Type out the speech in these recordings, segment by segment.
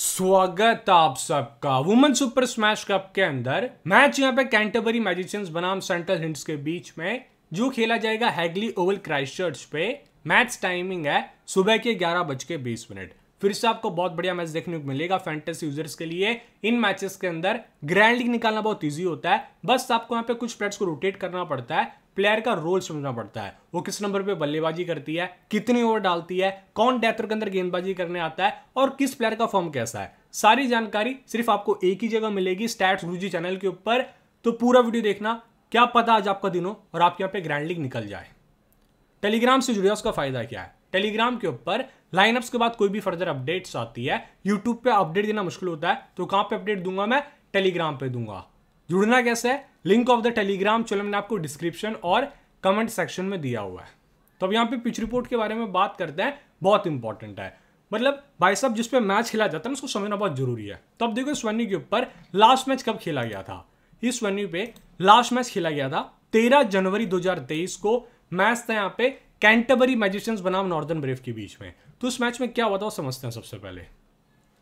स्वागत आप सबका वुमेन सुपर स्मैश कप के अंदर मैच यहां पे कैंटरबरी मैजिशियंस बनाम सेंट्रल हिंट्स के बीच में जो खेला जाएगा हैगली ओवल क्राइस्टर्च पे मैच टाइमिंग है सुबह के ग्यारह बज के बीस मिनट फिर से आपको बहुत बढ़िया मैच देखने को मिलेगा फैंटेसी यूजर्स के लिए इन मैचेस के अंदर ग्रैंड लीग निकालना बहुत ईजी होता है बस आपको यहाँ पे कुछ प्लेट्स को रोटेट करना पड़ता है प्लेयर का रोल समझना पड़ता है वो किस नंबर पे बल्लेबाजी करती है कितनी ओवर डालती है कौन डेथर के अंदर गेंदबाजी करने आता है और किस प्लेयर का फॉर्म कैसा है सारी जानकारी सिर्फ आपको एक ही जगह मिलेगी स्टैट्स गुरु चैनल के ऊपर तो पूरा वीडियो देखना क्या पता आज आपका दिन हो और आपके यहाँ पे ग्रैंड लीग निकल जाए टेलीग्राम से जुड़े उसका फायदा क्या है टेलीग्राम के ऊपर लाइनअप्स के बाद कोई भी फर्दर अपडेट्स आती है यूट्यूब पे अपडेट देना मुश्किल होता है तो कहाँ पे अपडेट दूंगा मैं टेलीग्राम पे दूंगा जुड़ना कैसे है लिंक ऑफ द टेलीग्राम चलो मैंने आपको डिस्क्रिप्शन और कमेंट सेक्शन में दिया हुआ है तो अब यहाँ पे पिच रिपोर्ट के बारे में बात करते हैं बहुत इंपॉर्टेंट है मतलब भाई साहब जिसपे मैच खेला जाता है ना उसको समझना बहुत जरूरी है तो अब देखो इस वेन्यू के ऊपर लास्ट मैच कब खेला गया था इस वेन्यू पे लास्ट मैच खेला गया था तेरह जनवरी 2023 को मैच था यहाँ पे कैंटबरी मैजिशियंस बनाम नॉर्दर्न ब्रेव के बीच में तो उस मैच में क्या हुआ था वो समझते हैं सबसे पहले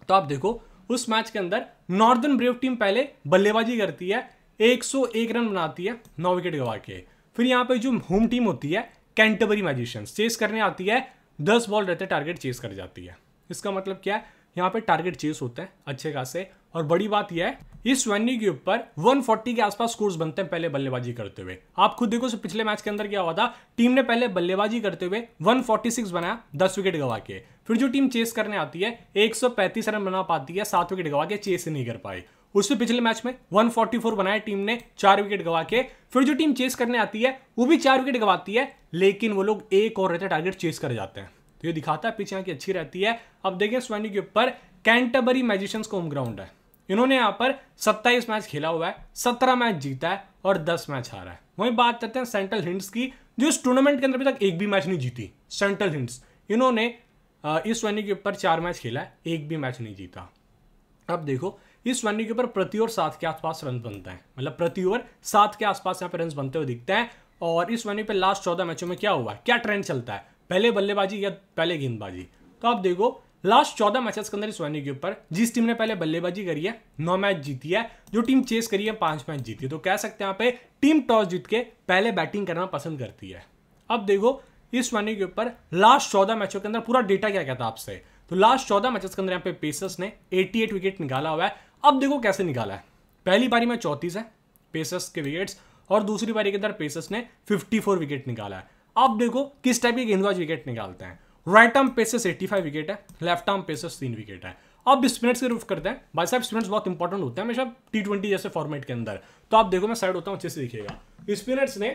तो आप देखो उस मैच के अंदर नॉर्दर्न ब्रेव टीम पहले बल्लेबाजी करती है 101 रन बनाती है नौ विकेट गवा के फिर यहाँ पे जो होम टीम होती है कैंटबरी मैजिशियंस चेस करने आती है दस बॉल रहते टारगेट चेस कर जाती है इसका मतलब क्या है यहाँ पे टारगेट चेस होते हैं अच्छे खासे और बड़ी बात यह है इस वेन्यू के ऊपर 140 के आसपास स्कोर्स बनते हैं पहले बल्लेबाजी करते हुए आप खुद देखो से पिछले मैच के अंदर क्या हुआ था टीम ने पहले बल्लेबाजी करते हुए 146 बनाया 10 विकेट गवा के फिर जो टीम चेस करने आती है 135 रन बना पाती है सात विकेट गवा के चेस नहीं कर पाई उससे पिछले मैच में 144 बनाए टीम ने चार विकेट गवा के फिर जो टीम चेस करने आती है वो भी चार विकेट गवाती है लेकिन वो लोग एक और रहते टारगेट चेस कर जाते हैं तो ये दिखाता है पिच यहाँ की अच्छी रहती है अब देखें स्वानी के ऊपर कैंटबरी मैजिशियंस को होम ग्राउंड है इन्होंने यहाँ पर 27 मैच खेला हुआ है 17 मैच जीता है और 10 मैच हारा है वहीं बात करते हैं सेंट्रल हिंट्स की जो इस टूर्नामेंट के अंदर अभी तक एक भी मैच नहीं जीती सेंट्रल हिंट्स इन्होंने इस वेन्यू के ऊपर चार मैच खेला है एक भी मैच नहीं जीता अब देखो इस वेन्यू के ऊपर प्रति ओवर सात के आसपास रन बनते हैं मतलब प्रति ओवर सात के आसपास यहाँ पर रन बनते हुए दिखते हैं और इस वेन्यू पर लास्ट चौदह मैचों में क्या हुआ है क्या ट्रेंड चलता है पहले बल्लेबाजी या पहले गेंदबाजी तो आप देखो लास्ट चौदह मैचेस के अंदर इस वनडे के ऊपर जिस टीम ने पहले बल्लेबाजी करी है नौ मैच जीती है जो टीम चेस करी है पांच मैच जीती है तो कह सकते हैं यहाँ पे टीम टॉस जीत के पहले बैटिंग करना पसंद करती है अब देखो इस वनडे के ऊपर लास्ट चौदह मैचों के अंदर पूरा डेटा क्या कहता है आपसे तो लास्ट चौदह मैचेस के अंदर यहाँ पे पेसर्स ने एटी विकेट निकाला हुआ है अब देखो कैसे निकाला है पहली बारी में चौंतीस है पेसर्स के विकेट्स और दूसरी बारी के अंदर पेसर्स ने फिफ्टी विकेट निकाला है अब देखो किस टाइप के गेंदबाज विकेट निकालते हैं राइट आर्म पेसेस 85 विकेट है लेफ्ट आर्म पेसेस तीन विकेट है अब स्पिनर्स की रूफ करते हैं भाई साहब स्पिनर्स बहुत इंपॉर्टेंट होते हैं हमेशा टी ट्वेंटी जैसे फॉर्मेट के अंदर तो आप देखो मैं साइड होता हूँ अच्छे से दिखेगा स्पिनर्स ने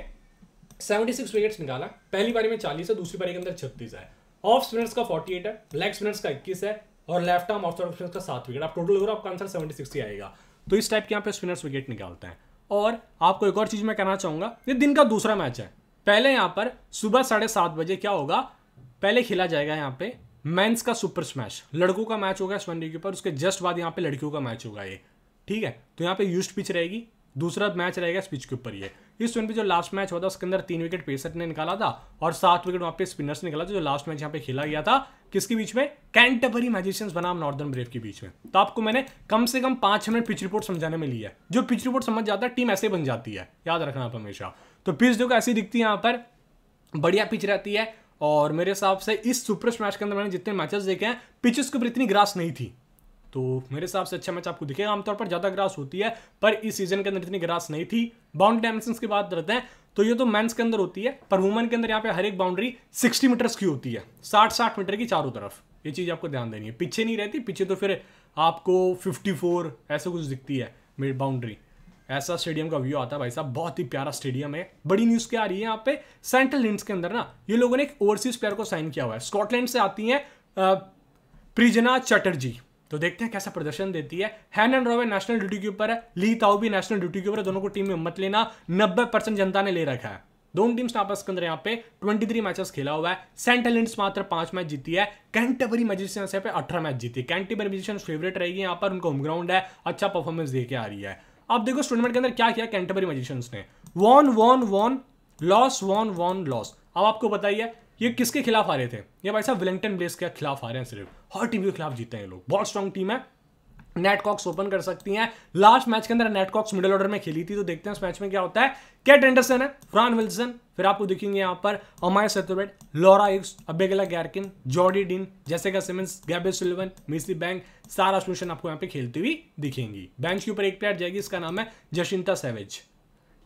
76 विकेट्स निकाला पहली बारी में 40 है दूसरी बारी के अंदर 36 है ऑफ स्पिनर्स का 48 है लेग स्पिनर्स का 21 है और लेफ्ट आर्म ऑफ स्पिनर्स का सात विकेट आप टोटल करो आपका आंसर सेवेंटी सिक्स ही आएगा तो इस टाइप के यहाँ पे स्पिनर्स विकेट निकालते हैं और आपको एक और चीज़ मैं कहना चाहूंगा ये दिन का दूसरा मैच है पहले यहां पर सुबह साढ़े सात बजे क्या होगा पहले खेला जाएगा यहां पे मेंस का सुपर स्मैश लड़कों का मैच होगा इस वनडे के ऊपर उसके जस्ट बाद यहां पे लड़कियों का मैच होगा ये ठीक है तो यहां पे यूस्ट पिच रहेगी दूसरा मैच रहेगा इस पिच के ऊपर ये इस वन पे जो लास्ट मैच हुआ था उसके अंदर तीन विकेट पेसर ने निकाला था और सात विकेट वहां पे स्पिनर्स ने निकाला था जो लास्ट मैच यहाँ पे खेला गया था किसके बीच में कैंटबरी मैजिशियंस बनाम नॉर्दर्न ब्रेव के बीच में तो आपको मैंने कम से कम पांच मिनट पिच रिपोर्ट समझाने में लिया है जो पिच रिपोर्ट समझ जाता है टीम ऐसे बन जाती है याद रखना आप हमेशा तो पिच देखो ऐसी दिखती है यहाँ पर बढ़िया पिच रहती है और मेरे हिसाब से इस सुपर स्मैश के अंदर मैंने जितने मैचेस देखे हैं पिचेस के ऊपर इतनी ग्रास नहीं थी तो मेरे हिसाब से अच्छा मैच आपको दिखेगा आमतौर पर ज़्यादा ग्रास होती है पर इस सीजन के अंदर इतनी ग्रास नहीं थी बाउंड्री डायमेंशन की बात करते हैं तो ये तो मेंस के अंदर होती है पर वुमेन के अंदर यहाँ पे हर एक बाउंड्री सिक्सटी मीटर्स की होती है साठ साठ मीटर की चारों तरफ ये चीज़ आपको ध्यान देनी है पीछे नहीं रहती पीछे तो फिर आपको फिफ्टी ऐसे कुछ दिखती है मेरी बाउंड्री ऐसा स्टेडियम का व्यू आता है भाई साहब बहुत ही प्यारा स्टेडियम है बड़ी न्यूज़ क्या आ रही है यहाँ पे सेंट्रल हिंट्स के अंदर ना ये लोगों ने एक ओवरसीज प्लेयर को साइन किया हुआ है स्कॉटलैंड से आती है प्रिजना चटर्जी तो देखते हैं कैसा प्रदर्शन देती है Hannah and Rowe national duty के ऊपर है ली ताओ भी नेशनल ड्यूटी के ऊपर है दोनों को टीम में मत लेना नब्बे परसेंट जनता ने ले रखा है दोनों टीम्स ने आपस के अंदर यहाँ पे 23 मैचेस खेला हुआ है सेंट एलिंस मात्र पांच मैच जीती है कैंटेबरी मैजिशियंस पे अठारह मैच जीती है कैंटेबरी मैजिशियंस फेवरेट रहेगी यहाँ पर उनका होम ग्राउंड है अच्छा परफॉर्मेंस दे आ रही है अब देखो टूर्नामेंट के अंदर क्या किया कैंटरबरी मैजिशियंस ने won won won loss won won loss अब आपको बताइए ये किसके खिलाफ आ रहे थे ये भाई साहब विलिंगटन ब्लेस के खिलाफ आ रहे हैं सिर्फ हर टीम के खिलाफ जीते हैं लोग बहुत स्ट्रॉन्ग टीम है नेटकॉक्स ओपन कर सकती हैं लास्ट मैच के अंदर नेटकॉक्स मिडिल ऑर्डर में खेली थी तो देखते हैं इस मैच में क्या होता है कैट एंडरसन है फ्रॉन विल्सन फिर आपको दिखेंगे यहाँ पर अमाय सेतुबेट लॉरा इक्स अबेगला गैरकिन जॉर्डी डिन जैसे का Simmons Gabby Sullivan Missy Banks सारा सोल्यूशन आपको यहाँ पे खेलती हुई दिखेंगी बैंक के ऊपर एक प्लेयर जाएगी इसका नाम है जशिंता सेवेज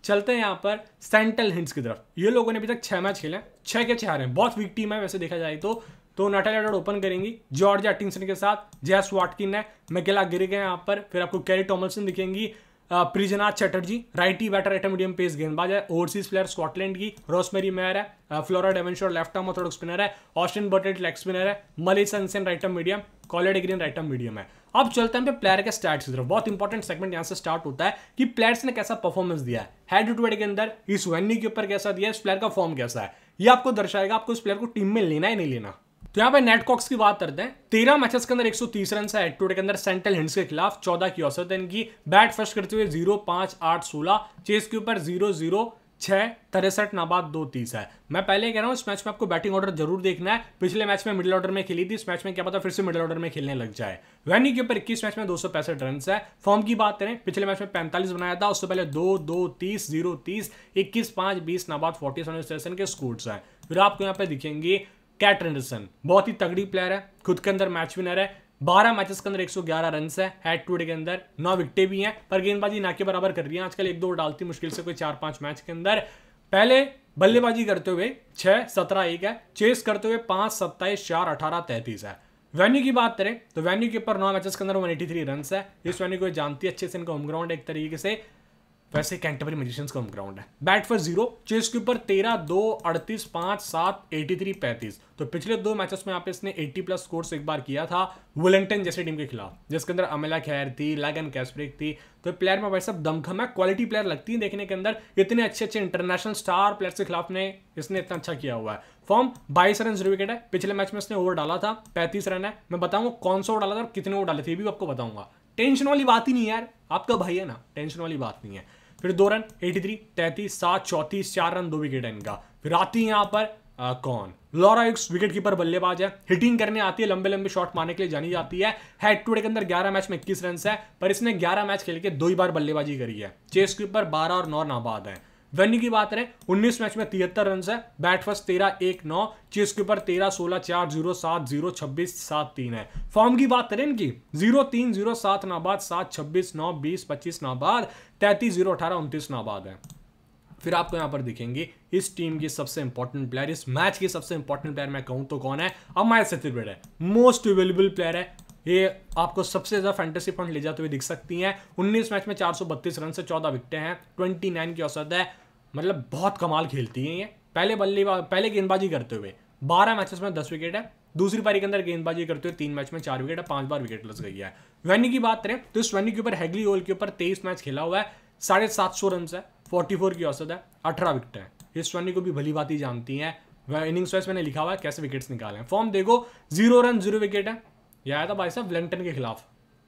चलते हैं यहाँ पर सेंट्रल हिंट्स की तरफ ये लोगों ने अभी तक छह मैच खेले हैं छह के छह हारे हैं बहुत वीक टीम है वैसे देखा जाए तो तो नाटा डॉट ओपन करेंगी जॉर्ज एटिंगसन के साथ जैस वाटकिन है मैकेला गिर गए यहाँ पर फिर आपको कैरी टॉमलसन दिखेंगी प्रिजनाथ चटर्जी राइट ही बैटर एट मीडियम पेस गेंदबाज है ओवरसीज प्लेयर स्कॉटलैंड की रोसमेरी मेयर है Flora Devonshire left arm orthodox spinner है ऑस्टिन बर्टेट लेग स्पिनर है मलिक सनसेन right arm medium Claudie Green right arm medium है अब चलते हैं प्लेयर के स्टार्ट की तरफ बहुत इंपॉर्टेंट सेगमेंट यहाँ से स्टार्ट होता है कि प्लेयर्स ने कैसा परफॉर्मेंस दिया है हेड टू हेड के अंदर इस वेन्यू के ऊपर कैसा दिया है इस प्लेयर का फॉर्म कैसा है ये आपको दर्शाएगा आपको इस प्लेयर को टीम में लेना है नहीं लेना तो यहाँ पे नेटकॉक्स की बात करते हैं तेरह मैचेस के अंदर 130 रन है टूडे के अंदर सेंट्रल हिंड्स के खिलाफ 14 की औसत है इनकी बैट फर्स्ट करते हुए जीरो पांच आठ सोलह चेस के ऊपर जीरो जीरो छह तिरसठ नाबाद दो तीस है मैं पहले कह रहा हूँ इस मैच में आपको बैटिंग ऑर्डर जरूर देखना है पिछले मैच में मिडिल ऑर्डर में खेली थी इस मैच में क्या पता फिर से मिडिल ऑर्डर में खेलने लग जाए वैनी के ऊपर इक्कीस मैच में दो सौ पैंसठ रन है फॉर्म की बात करें पिछले मैच में पैंतालीस बनाया था उससे पहले दो दो तीस जीरो तीस इक्कीस पांच बीस नाबाद फोर्टी सेवन के स्कोर्स हैं फिर आपको यहाँ पे दिखेंगे कैट एंडरसन बहुत ही तगड़ी प्लेयर है खुद के अंदर मैच विनर है बारह मैचेस के अंदर 111 रन है हेड टू डे के अंदर नौ विकटे भी हैं पर गेंदबाजी ना के बराबर कर रही है आजकल एक दो डालती मुश्किल से कोई चार पांच मैच के अंदर पहले बल्लेबाजी करते हुए छह सत्रह एक है चेस करते हुए पांच सत्ताईस चार अठारह तैतीस है वेन्यू की बात करें तो वेन्यू के ऊपर नौ मैचेस के अंदर वन एटी थ्री रन है इस वेन्यू को जानती है अच्छे से इनका होम ग्राउंड एक तरीके से वैसे कैंटबरी मजिशियंस का ग्राउंड है बैट फॉर जीरो चेस के ऊपर तेरह दो अड़तीस पांच सात एटी थ्री पैंतीस तो पिछले दो मैचेस में आप इसने एट्टी प्लस स्कोर्स एक बार किया था वेलिंगटन जैसी टीम के खिलाफ जिसके अंदर अमेला खैर थी लगन कैस्प्रिक थी तो प्लेयर में भाई साहब दमखम है क्वालिटी प्लेयर लगती है देखने के अंदर इतने अच्छे अच्छे इंटरनेशनल स्टार प्लेयर्स के खिलाफ ने इसने इतना अच्छा किया हुआ है फॉर्म बाईस रन जीरो विकेट है पिछले मैच में इसने ओवर डाला था पैंतीस रन है मैं बताऊंगा कौन सा ओवर डाला था और कितने ओवर डाले थे ये भी आपको बताऊंगा टेंशन वाली बात ही नहीं यार आपका भाई है ना टेंशन वाली बात नहीं है फिर दो रन एटी थ्री तैंतीस सात चौंतीस चार रन दो विकेट है इनका फिर आती है यहाँ पर आ, कौन लॉरा एक विकेट कीपर बल्लेबाज है हिटिंग करने आती है लंबे लंबे शॉट मारने के लिए जानी जाती है हेड टू के अंदर 11 मैच में इक्कीस रन है पर इसने 11 मैच खेल के दो ही बार बल्लेबाजी करी है चेस कीपर 12 और नौ नाबाद है वेन्यू की बात करें उन्नीस मैच में तिहत्तर रन है बैट फर्स्ट तेरह एक नौ चेस के ऊपर तेरह सोलह चार जीरो सात जीरो छब्बीस सात तीन है फॉर्म की बात करें इनकी जीरो तीन जीरो सात नाबाद सात छब्बीस नौ बीस पच्चीस नाबाद तैतीस जीरो अठारह उनतीस नाबाद है फिर आपको यहां पर दिखेंगे इस टीम की सबसे इंपॉर्टेंट प्लेयर इस मैच की सबसे इंपॉर्टेंट प्लेयर मैं कहूं तो कौन है अमाय सत्यवेड है मोस्ट अवेलेबल प्लेयर है ये आपको सबसे ज़्यादा फैंटेसी पॉइंट ले जाते हुए दिख सकती हैं 19 मैच में 432 रन से 14 विकटे हैं 29 की औसत है मतलब बहुत कमाल खेलती हैं ये पहले बल्लेबाज पहले गेंदबाजी करते हुए बारह मैचेस में दस विकेट है दूसरी पारी के अंदर गेंदबाजी करते हुए तीन मैच में चार विकेट है पांच बार विकेट लग गई है वेन्नी की बात करें तो इस वेन्नी के ऊपर हैगली ओल के ऊपर तेईस मैच खेला हुआ है साढ़े सात सौ रन है फोर्टी फोर की औसत है अठारह विकेट है इस वेन्नी को भी भली बात ही जानती हैं वह इनिंग्स वाइज मैंने लिखा हुआ है कैसे विकेट्स निकाले हैं फॉर्म देखो जीरो रन जीरो विकेट है यह आया था भाई साहब विलिंगटन के खिलाफ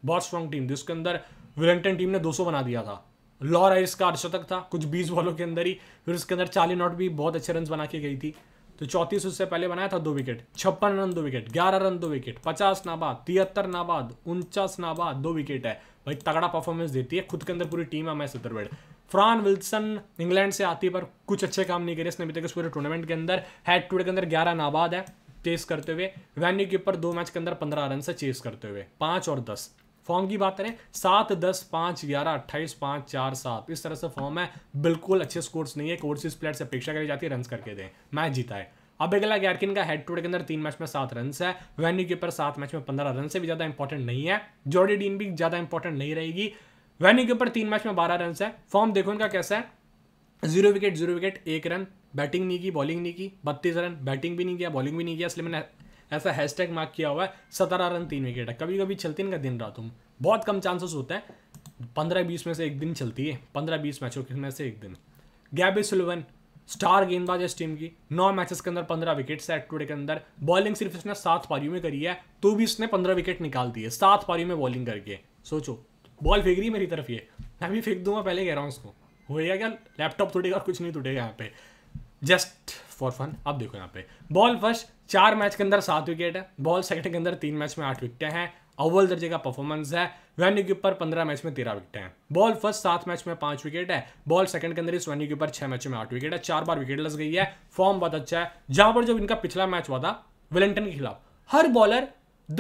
बहुत स्ट्रॉन्ग टीम थी उसके अंदर विलिंगटन टीम ने दो बना दिया था लॉ राइस का अर्शतक था कुछ बीस बॉलों के अंदर ही फिर उसके अंदर चार्ली नॉट भी बहुत अच्छे रन बना के गई थी तो चौंतीस उससे पहले बनाया था दो विकेट छप्पन रन दो विकेट ग्यारह रन दो विकेट पचास नाबाद तिहत्तर नाबाद उनचास नाबाद दो विकेट है भाई तगड़ा परफॉर्मेंस देती है खुद के अंदर पूरी टीम है मैं सतरवेड फ्रॉन विल्सन इंग्लैंड से आती है पर कुछ अच्छे काम नहीं करे इसने अभी तक इस पूरे टूर्नामेंट के अंदर हेड टू के अंदर ग्यारह नाबाद है चेस करते हुए वैन्यू के ऊपर दो मैच के अंदर पंद्रह रन से चेस करते हुए पांच और दस फॉर्म की बात करें सात दस पाँच ग्यारह अट्ठाईस पाँच चार सात इस तरह से फॉर्म है बिल्कुल अच्छे स्कोर्स नहीं है कोर्सेज प्लेयर से अपेक्षा करी जाती है रन करके दें मैच जीता है अब अगला गैरकिन का हेड टू के अंदर तीन मैच में सात रन है वेन्यू के ऊपर सात मैच में पंद्रह रन से भी ज़्यादा इंपॉर्टेंट नहीं है जॉर्डी डीन भी ज़्यादा इंपॉर्टेंट नहीं रहेगी वेन्यू के ऊपर तीन मैच में बारह रन है फॉर्म देखो इनका कैसा है जीरो विकेट जीरो विकेट एक रन बैटिंग नहीं की बॉलिंग नहीं की बत्तीस रन बैटिंग भी नहीं किया बॉलिंग भी नहीं किया इसलिए मैंने ऐसा हैशटैग मार्क किया हुआ है सत्रह रन तीन विकेट है कभी कभी चलती इनका दिन रहा तुम बहुत कम चांसेस होता है पंद्रह बीस में से एक दिन चलती है पंद्रह बीस मैचों में से एक दिन गैबी सुलवन स्टार गेंदबाज है इस टीम की नौ मैचेस के अंदर पंद्रह विकेट सेट टुडे के अंदर बॉलिंग सिर्फ इसने सात पारियों में करी है तो भी इसने पंद्रह विकेट निकाल दिए सात पारियों में बॉलिंग करके सोचो बॉल फेंक रही मेरी तरफ ये मैं भी फेंक दूंगा पहले कह रहा हूँ उसको गया क्या लैपटॉप टूटेगा और कुछ नहीं टूटेगा यहाँ पे जस्ट फॉर फन अब देखो यहाँ पे बॉल फर्स्ट चार मैच के अंदर सात विकेट है बॉल सेकंड के अंदर तीन मैच में आठ विकेटें हैं अव्वल दर्जे का परफॉर्मेंस है वेन्यू के ऊपर पंद्रह मैच में तेरह विकेट हैं बॉल फर्स्ट सात मैच में पांच विकेट है बॉल सेकंड के अंदर इस वेन्यू के ऊपर छह मैचों में आठ विकेट है चार बार विकेट लस गई है फॉर्म बहुत अच्छा है जहां पर जब इनका पिछला मैच हुआ था वेलिंगटन के खिलाफ हर बॉलर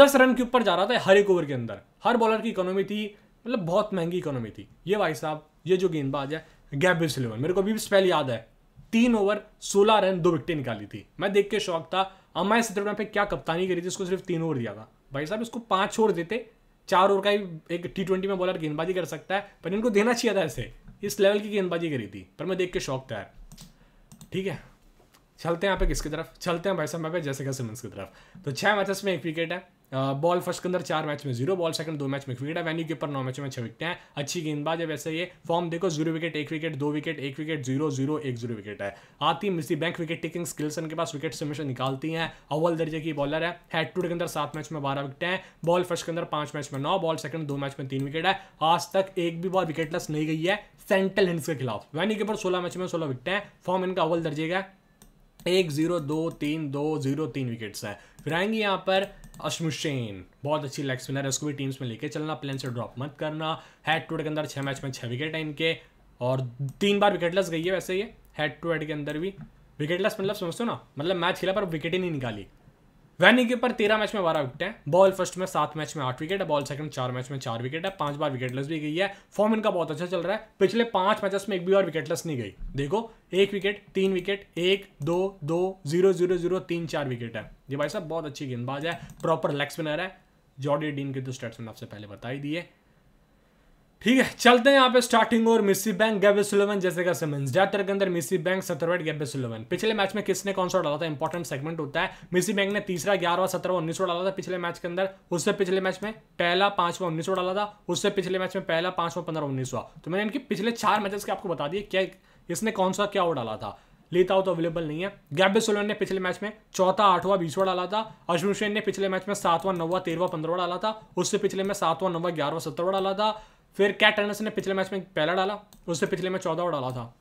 दस रन के ऊपर जा रहा था हर एक ओवर के अंदर हर बॉलर की इकोनॉमी थी मतलब बहुत महंगी इकोनॉमी थी ये भाई साहब ये जो गेंदबाज है गैबिल सिलेवन मेरे को अभी भी स्पेल याद है तीन ओवर सोलह रन दो विकटें निकाली थी मैं देख के शौक था अमाय सित्रगुणा पे क्या कप्तानी करी थी इसको सिर्फ तीन ओवर दिया था भाई साहब इसको पांच ओवर देते चार ओवर का ही एक टी ट्वेंटी में बॉलर गेंदबाजी कर सकता है पर इनको देना चाहिए था ऐसे इस लेवल की गेंदबाजी करी थी पर मैं देख के शौक था यार ठीक है चलते हैं यहाँ पे किसकी तरफ चलते हैं भाई साहब यहाँ पे जैसे सिमंस की तरफ तो छह मैचेस में एक विकेट है बॉल uh, फर्स्ट के अंदर चार मैच में जीरो बॉल सेकंड दो मैच में एक विकेट है वेन्यू के ऊपर नौ मैचों में छह विकेट हैं अच्छी गेंदबाज है वैसे ये फॉर्म देखो जीरो विकेट एक विकेट दो विकेट एक विकेट जीरो जीरो एक जीरो विकेट है आती मिसी बैंक विकेट टेकिंग स्किल्स इनके पास विकेट से हमेशा निकालती हैं अव्वल दर्जे की बॉलर है हेड टू के अंदर सात मैच में बारह विकेट हैं बॉल फर्स्ट के अंदर पांच मैच में नौ बॉल सेकंड दो मैच में तीन विकेट है आज तक एक भी बॉल विकेटलेस नहीं गई है सेंट्रल हिंस के खिलाफ वेन्यू के ऊपर सोलह मैच में सोलह विकेट हैं फॉर्म इनका अव्वल दर्जे का एक जीरो दो तीन दो जीरो तीन विकेट्स हैं फिर आएंगे यहाँ पर अशमुशेन बहुत अच्छी लेग स्पिनर है उसको भी टीम्स में लेके चलना प्लेन से ड्रॉप मत करना हेड टू हेड के अंदर छः मैच में छः विकेट है इनके और तीन बार लेस गई है वैसे ये हेड टू हेड के अंदर भी विकेटलेस मतलब समझते हो ना मतलब मैच खेला पर विकेट ही नहीं निकाली वैनी के ऊपर तेरह मैच में बारह विकेट है बॉल फर्स्ट में सात मैच में आठ विकेट है बॉल सेकंड चार मैच में चार विकेट है पांच बार लेस भी गई है फॉर्म इनका बहुत अच्छा चल रहा है पिछले पांच मैचेस में एक भी बार लेस नहीं गई देखो एक विकेट तीन विकेट एक दो दो जीरो जीरो जीरो तीन चार विकेट है ये भाई साहब बहुत अच्छी गेंदबाज है प्रॉपर लेग स्पिनर है जॉर्डी डीन के तो मैंने आपसे पहले बता ही दिए ठीक है चलते हैं यहाँ पे स्टार्टिंग और मिसी बैंक गैबे सुलेवन जैसे का सिमेंस ज्यादातर के अंदर मिसी बैंक सत्रह गैबे सुलेवन पिछले मैच में किसने कौन सा डाला था इंपॉर्टेंट सेगमेंट होता है मिसी बैंक ने तीसरा ग्यारहवा सत्रहवा उन्नीस डाला था पिछले मैच के अंदर उससे पिछले मैच में पहला पांचवा उन्नीस डाला था उससे पिछले मैच में पहला पांचवा पंद्रह उन्नीसवा तो मैंने इनके पिछले चार मैचेस के आपको बता दिए क्या इसने कौन सा क्या वो डाला था लेता हो तो अवेलेबल नहीं है गैबे सोलन ने पिछले मैच में चौथा आठवां बीसवा डाला था अश्विन सेन ने पिछले मैच में सातवां नौवा तेरवा पंद्रवा डाला था उससे पिछले में सातवां नौवा ग्यारहवा सत्रहवा डाला था फिर कैट टर्नस ने पिछले मैच में पहला डाला उससे पिछले में चौदहवा डाला था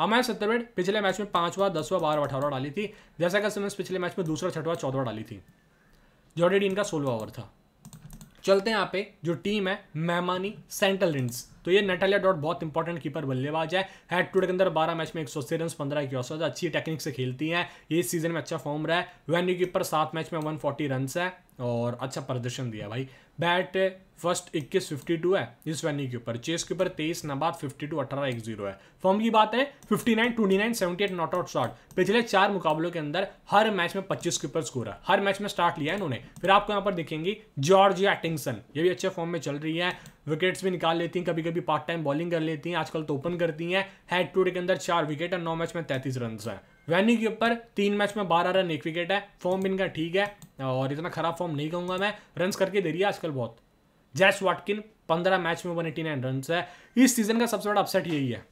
अमाय सत्तरवेड पिछले मैच में पांचवा दसवा बारहवा अठारह डाली थी जैसा कि पिछले मैच में दूसरा छठवा चौदहवा डाली थी जॉर्डेडीन का सोलवा ओवर था चलते हैं यहाँ पे जो टीम है मेहमानी सेंटल रिंस तो ये नेटालिया डॉट बहुत इंपॉर्टेंट कीपर बल्लेबाज है हेड टू के अंदर बारह मैच में एक सौ अस्सी रन पंद्रह की औसत अच्छी टेक्निक से खेलती हैं इस सीजन में अच्छा फॉर्म रहा है वेन्यू कीपर सात मैच में वन फोर्टी रन है और अच्छा प्रदर्शन दिया भाई बैट फर्स्ट इक्कीस फिफ्टी टू है इस वैन्यू के ऊपर चेस के ऊपर तेईस नबाद फिफ्टी टू अठारह एक जीरो है फॉर्म की बात है fifty nine twenty nine seventy eight not out shot पिछले चार मुकाबलों के अंदर हर मैच में पच्चीस के ऊपर स्कोर है हर मैच में स्टार्ट लिया है इन्होंने फिर आपको यहाँ पर देखेंगे जॉर्ज एटिंगसन ये भी अच्छे फॉर्म में चल रही है विकेट्स भी निकाल लेती हैं कभी कभी पार्ट टाइम बॉलिंग कर लेती हैं आजकल तो ओपन करती हैं हेड टू डे के अंदर चार विकेट और नौ मैच में तैंतीस रन है वैनी के ऊपर तीन मैच में बारह रन एक विकेट है फॉर्म इनका ठीक है और इतना खराब फॉर्म नहीं कहूंगा मैं रन करके दे रही है आजकल बहुत जैस वाटकिन पंद्रह मैच में वन एटी नाइन रन है इस सीजन का सबसे बड़ा अपसेट यही है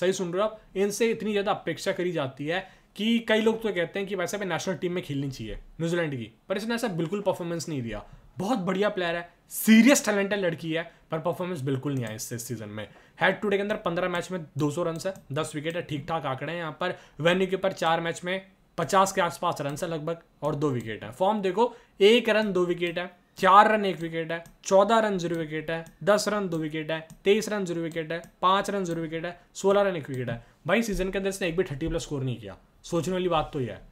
सही सुन रहे हो आप इनसे इतनी ज़्यादा अपेक्षा करी जाती है कि कई लोग तो कहते हैं कि वैसे भी नेशनल टीम में खेलनी चाहिए न्यूजीलैंड की पर इसने ऐसा बिल्कुल परफॉर्मेंस नहीं दिया बहुत बढ़िया प्लेयर है सीरियस टैलेंटेड लड़की है पर परफॉर्मेंस बिल्कुल नहीं आया इससे सीजन में हेड टू डे के अंदर पंद्रह मैच में दो सौ रन है दस विकेट है ठीक ठाक आंकड़े हैं यहाँ पर वेन्यू के ऊपर चार मैच में पचास के आसपास रन है लगभग और दो विकेट है फॉर्म देखो एक रन दो विकेट है चार रन एक विकेट है चौदह रन जीरो विकेट है दस रन दो विकेट है तेईस रन जीरो विकेट है पाँच रन जीरो विकेट है सोलह रन एक विकेट है भाई सीजन के अंदर इसने एक भी थर्टी प्लस स्कोर नहीं किया सोचने वाली बात तो यह है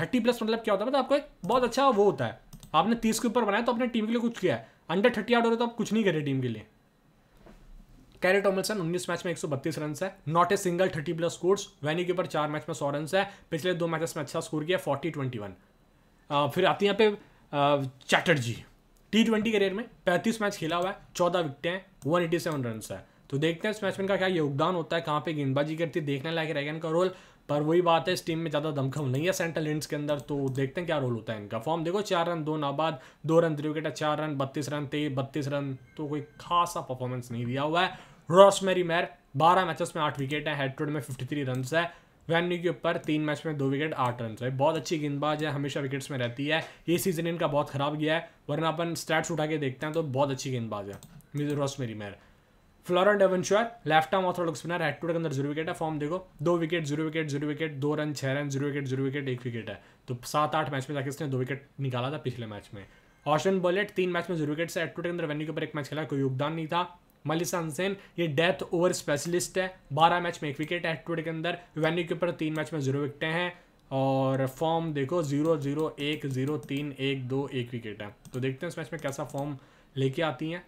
थर्टी प्लस मतलब क्या होता है मतलब आपको एक बहुत अच्छा वो होता है आपने तीस के ऊपर बनाया तो अपने टीम के लिए कुछ किया है अंडर थर्टी आउट हो रहे तो आप कुछ नहीं कर रहे टीम के लिए कैरेट टॉमल्सन उन्नीस मैच में बत्तीस रन है not a single thirty plus scores venue के ऊपर चार मैच में सौ रन है पिछले दो मैचेस में अच्छा स्कोर किया फोर्टी ट्वेंटी वन फिर आती है यहाँ पे चैटर्जी टी ट्वेंटी करियर में पैंतीस मैच खेला हुआ है चौदह विकटें हैं वन एटी सेवन रन है तो देखते हैं इस मैच में इनका क्या योगदान होता है कहाँ पे गेंदबाजी करती है देखने लायक रहेगा इनका रोल पर वही बात है इस टीम में ज़्यादा दमखम नहीं है सेंट्रल इंड्स के अंदर तो देखते हैं क्या रोल होता है इनका फॉर्म देखो चार रन दो नाबाद दो रन थ्री विकेट चार रन बत्तीस रन तेईस बत्तीस रन तो कोई खासा परफॉर्मेंस नहीं दिया हुआ है रॉस मेरी मैर बारह मैचेस में आठ विकेट है हेड में फिफ्टी थ्री रन है वेन्यू के ऊपर तीन मैच में दो विकेट आठ रन है बहुत अच्छी गेंदबाज है हमेशा विकेट्स में रहती है ये सीजन इनका बहुत खराब गया है वरना अपन स्टैट्स उठा के देखते हैं तो बहुत अच्छी गेंदबाज है Rosemary Mair Flora Devonshire left arm orthodox spinner head two के अंदर जीरो विकेट है फॉर्म देखो दो wicket zero wicket zero wicket दो रन छह run zero wicket zero wicket एक विकेट है तो सात आठ मैच में जाकर इसने दो विकेट निकाला था पिछले मैच में ऑस्ट्रेन बॉलेट तीन मैच में जीरो विकेट से हेड टू के अंदर वेन्यू के ऊपर एक मैच खेला कोई योगदान नहीं था मलिसन हंसेन ये डेथ ओवर स्पेशलिस्ट है बारह मैच में एक विकेट है टुडे के अंदर वेन्यू के ऊपर तीन मैच में जीरो विकेटें हैं और फॉर्म देखो जीरो जीरो एक जीरो तीन एक दो एक विकेट है तो देखते हैं इस मैच में कैसा फॉर्म लेके आती हैं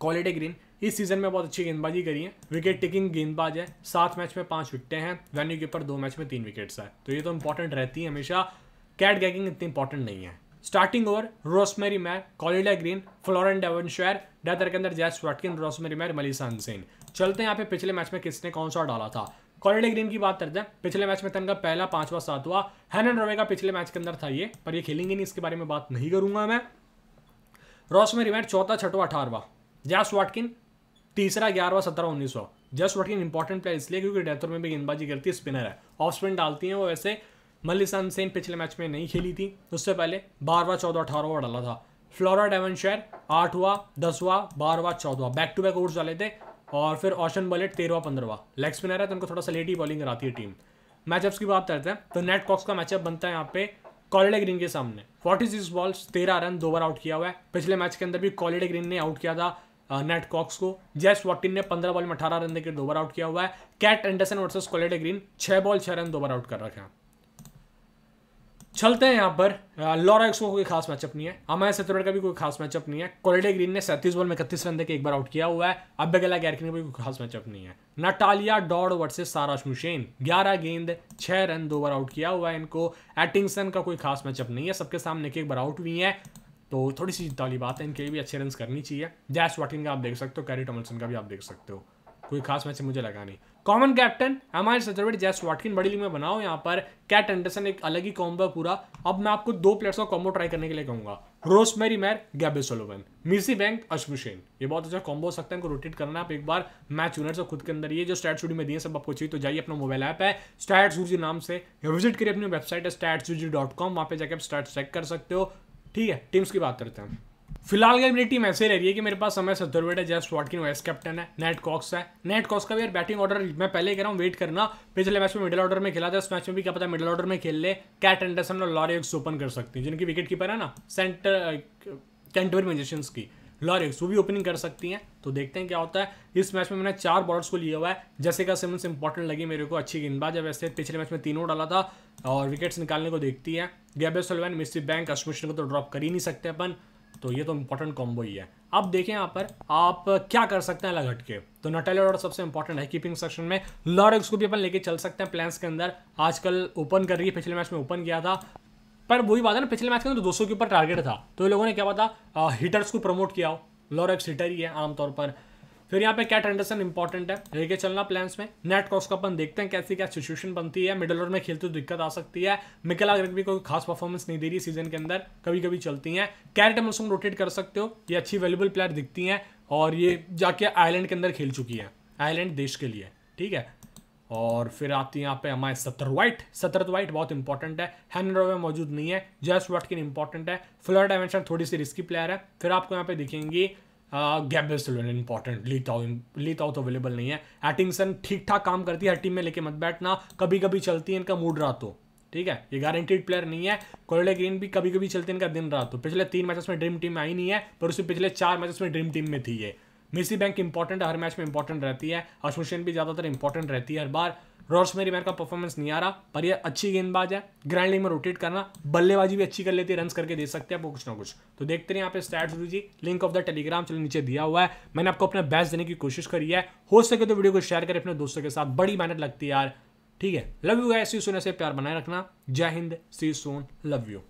क्वालिटी ग्रीन इस सीज़न में बहुत अच्छी गेंदबाजी करी है विकेट टेकिंग गेंदबाज है सात मैच में पाँच विकटें हैं वेन्यू के ऊपर दो मैच में तीन विकेट्स है तो ये तो इंपॉर्टेंट रहती है हमेशा कैट गैगिंग इतनी इंपॉर्टेंट नहीं है starting over Rosemary Mair Claudie Green Flora Devonshire death के अंदर जैस वाटकिन रोसमेरी मैर मलिसा हंसेन चलते हैं यहाँ पे पिछले मैच में किसने कौन सा डाला था कॉलिडा ग्रीन की बात करते हैं पिछले मैच में था तो इनका पहला पांचवा सातवा हैनन रोवे का पिछले मैच के अंदर था ये पर ये खेलेंगे नहीं इसके बारे में बात नहीं करूंगा मैं रोसमेरी मैर चौथा छठवा अठारवा जैस वाटकिन तीसरा ग्यारहवा सत्रह उन्नीसवा जैस वाटकिन इंपॉर्टेंट प्लेयर इसलिए क्योंकि डेथर में भी गेंदबाजी करती है स्पिनर है ऑफ स्पिन डालती है वो वैसे मलिसन सेन पिछले मैच में नहीं खेली थी उससे पहले बारवा चौदह अठारह ओवर डाला था फ्लोरा डेवनशेयर आठ हुआ दस हुआ बैक टू बैक ओवर्स डाले थे और फिर ऑशन बलेट तेरहवा पंद्रहवा लेग स्पिनर है तो उनको थोड़ा सा लेट ही बॉलिंग कराती है टीम मैचअप्स की बात करते हैं तो नेट कॉक्स का मैचअप बनता है यहाँ पे कॉलिडे ग्रीन के सामने फोर्टी सिक्स बॉल्स तेरह रन दो बार आउट किया हुआ है पिछले मैच के अंदर भी कॉलिडे ग्रीन ने आउट किया था नेट कॉक्स को जैस वॉटिन ने पंद्रह बॉल में अठारह रन देकर दो बार आउट किया हुआ है Kate Anderson versus Claudie Green छः बॉल छः रन दो बार आउट कर रखे हैं चलते हैं यहाँ पर लॉरा एक्सो कोई खास मैचअप नहीं है हमारे सेतुरड का भी कोई खास मैचअप नहीं है क्वालिटी ग्रीन ने सैंतीस बॉल में इकतीस रन देकर एक बार आउट किया हुआ है अब अगला गैर का भी कोई खास मैचअप नहीं है नटालिया डॉड वर्सेस साराश मुशेन ग्यारह गेंद छः रन दो बार आउट किया हुआ है इनको एटिंगसन का कोई खास मैचअप नहीं है सबके सामने एक एक बार आउट हुई है तो थोड़ी सी वाली बात है इनके लिए भी अच्छे रन करनी चाहिए जैस वॉटिन का आप देख सकते हो कैरी टमलसन का भी आप देख सकते हो कोई खास मैच मुझे लगा नहीं कॉमन कैप्टन हमारे सजरवेट जैस वाटकिन बड़ी लीग में बनाओ यहाँ पर कैट एंडरसन एक अलग ही कॉम्बो है पूरा अब मैं आपको दो प्लेयर्स का कॉम्बो ट्राई करने के लिए कहूंगा रोस मेरी मैर गैबे सोलोवन मिसी बैंक अशमुशेन ये बहुत अच्छा कॉम्बो हो सकता है इनको रोटेट करना है आप एक बार मैच यूनर से खुद के अंदर ये जो स्टैट स्टूडियो में दिए सब आपको चाहिए तो जाइए अपना मोबाइल ऐप है स्टैट सूजी नाम से या विजिट करिए अपनी वेबसाइट है स्टैट सूजी डॉट कॉम वहाँ पर जाकर आप स्टैट चेक कर सकते हो ठीक है टीम्स की बात करते हैं फिलहाल अगर मेरी टीम ऐसे रह रही है कि मेरे पास समय सत्तरवेट है जस्ट वॉटकिन वाइस कैप्टन है नेट कॉक्स है नेट कॉक्स का भी यार बैटिंग ऑर्डर मैं पहले कह रहा हूँ वेट करना पिछले मैच में मिडिल ऑर्डर में खेला था इस मैच में भी क्या पता मिडिल ऑर्डर में खेल ले कैट एंडरसन और लॉरियक्स ओपन कर सकती हैं जिनकी विकेट कीपर है ना सेंटर कैंटोर मजिशंस की लॉरिक्स वो भी ओपनिंग कर सकती हैं तो देखते हैं क्या होता है इस मैच में मैंने चार बॉलर्स को लिया हुआ है जैसे का सिमंस इंपॉर्टेंट लगी मेरे को अच्छी गेंदबाज है वैसे पिछले मैच में तीनों डाला था और विकेट्स निकालने को देखती है गैबे सोलवैन मिस्टी बैंक अश्मिश्र को तो ड्रॉप कर ही नहीं सकते अपन तो ये तो इंपॉर्टेंट कॉम्बो ही है अब देखें यहाँ पर आप क्या कर सकते हैं अलग हटके तो नटेलो और सबसे इंपॉर्टेंट है कीपिंग सेक्शन में लॉरेक्स को भी अपन लेके चल सकते हैं प्लान्स के अंदर आजकल ओपन कर रही है पिछले मैच में ओपन किया था पर वही बात है ना पिछले मैच के अंदर दो के ऊपर टारगेट था तो लोगों ने क्या पता हिटर्स को प्रमोट किया हो लॉरेक्स हिटर ही है आमतौर पर फिर यहाँ पे कैट एंडरसन इंपॉर्टेंट है लेके चलना प्लान्स में नेट कॉस्ट का अपन देखते हैं कैसी क्या सिचुएशन बनती है मिडल ओवर में खेलते हुए दिक्कत आ सकती है मिकेला अगर भी कोई खास परफॉर्मेंस नहीं दे रही सीजन के अंदर कभी कभी चलती हैं कैरेट एमरसन रोटेट कर सकते हो ये अच्छी वेल्यूबल प्लेयर दिखती हैं और ये जाके आयलैंड के अंदर खेल चुकी है आयलैंड देश के लिए ठीक है और फिर आती है यहाँ पे हमारे सतर वाइट सतर वाइट बहुत इंपॉर्टेंट है हैनरोवे मौजूद नहीं है जस्ट वाटकिन इंपॉर्टेंट है फ्लर डायमेंशन थोड़ी सी रिस्की प्लेयर है फिर आपको यहाँ पे दिखेंगी गैबेस तो इंपॉर्टेंट लीथ लीताओ तो अवेलेबल नहीं है एटिंगसन ठीक ठाक काम करती है हर टीम में लेके मत बैठना कभी कभी चलती है इनका मूड रहा तो ठीक है ये गारंटीड प्लेयर नहीं है कोयले ग्रीन भी कभी कभी चलते इनका दिन रात हो पिछले तीन मैचेस में ड्रीम टीम आई नहीं है पर उसमें पिछले चार मैचेस में ड्रीम टीम में थी ये मिर्सी बैंक इंपॉर्टेंट हर मैच में इंपॉर्टेंट रहती है असोसिएशन भी ज़्यादातर इंपॉर्टेंट रहती है हर बार रॉस मेरी मैन का परफॉर्मेंस नहीं आ रहा पर ये अच्छी गेंदबाज है ग्रैंड लीग में रोटेट करना बल्लेबाजी भी अच्छी कर लेती है रन करके दे सकते हैं आपको कुछ ना कुछ तो देखते रहे यहाँ पे स्टैट्स जी लिंक ऑफ द टेलीग्राम चलो नीचे दिया हुआ है मैंने आपको अपना बेस्ट देने की कोशिश करी है हो सके तो वीडियो को शेयर करें अपने दोस्तों के साथ बड़ी मेहनत लगती है यार ठीक है लव यू गाइस सी सोने ऐसे प्यार बनाए रखना जय हिंद सी सोन लव यू